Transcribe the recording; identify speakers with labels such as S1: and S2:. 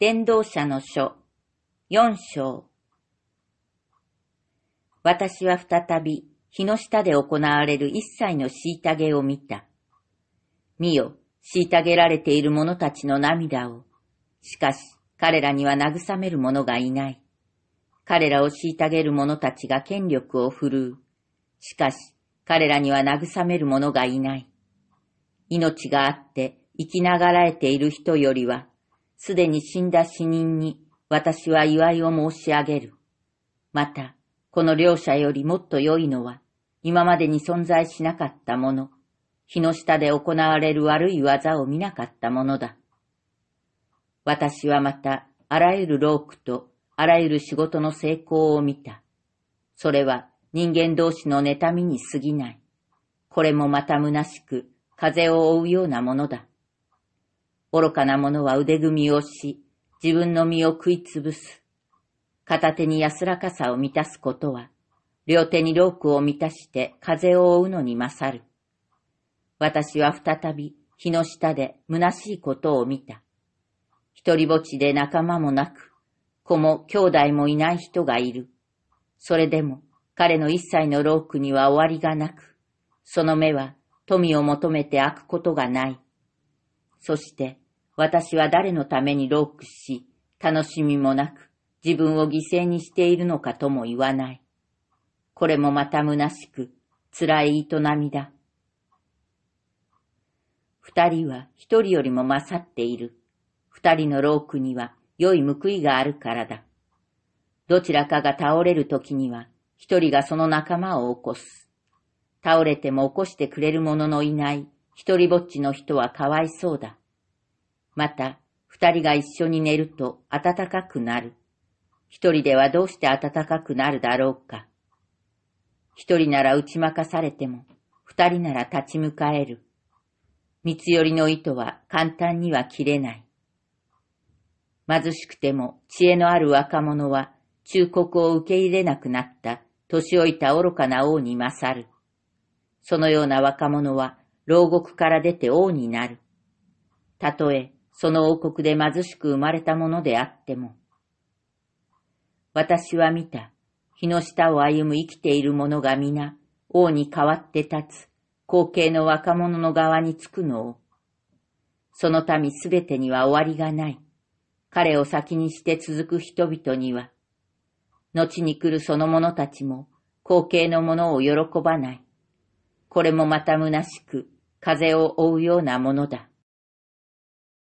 S1: 伝道者の書、四章。私は再び、日の下で行われる一切の虐げを見た。見よ、虐げられている者たちの涙を。しかし、彼らには慰める者がいない。彼らを虐げる者たちが権力を振るう。しかし、彼らには慰める者がいない。命があって生きながらえている人よりはすでに死んだ死人に私は祝いを申し上げる。また、この両者よりもっと良いのは、今までに存在しなかったもの、日の下で行われる悪い技を見なかったものだ。私はまた、あらゆる労苦と、あらゆる仕事の成功を見た。それは人間同士の妬みに過ぎない。これもまた虚しく、風を追うようなものだ。愚かな者は腕組みをし、自分の身を食いつぶす。片手に安らかさを満たすことは、両手にロークを満たして風を追うのに勝る。私は再び日の下で虚しいことを見た。一人ぼっちで仲間もなく、子も兄弟もいない人がいる。それでも彼の一切のロークには終わりがなく、その目は富を求めて開くことがない。そして私は誰のためにロークし、楽しみもなく自分を犠牲にしているのかとも言わない。これもまた虚しく、辛い営みだ。二人は一人よりも勝っている。二人のロークには良い報いがあるからだ。どちらかが倒れる時には、一人がその仲間を起こす。倒れても起こしてくれる者のいない一人ぼっちの人はかわいそうだ。また、二人が一緒に寝ると暖かくなる。一人ではどうして暖かくなるだろうか。一人なら打ち負かされても、二人なら立ち向かえる。三つ寄りの糸は簡単には切れない。貧しくても知恵のある若者は忠告を受け入れなくなった年老いた愚かな王に勝る。そのような若者は牢獄から出て王になる。たとえその王国で貧しく生まれたものであっても。私は見た、日の下を歩む生きている者が皆、王に代わって立つ、後継の若者の側につくのを。その民すべてには終わりがない。彼を先にして続く人々には、後に来るその者たちも、後継の者を喜ばない。これもまた虚しく、風を追うようなものだ。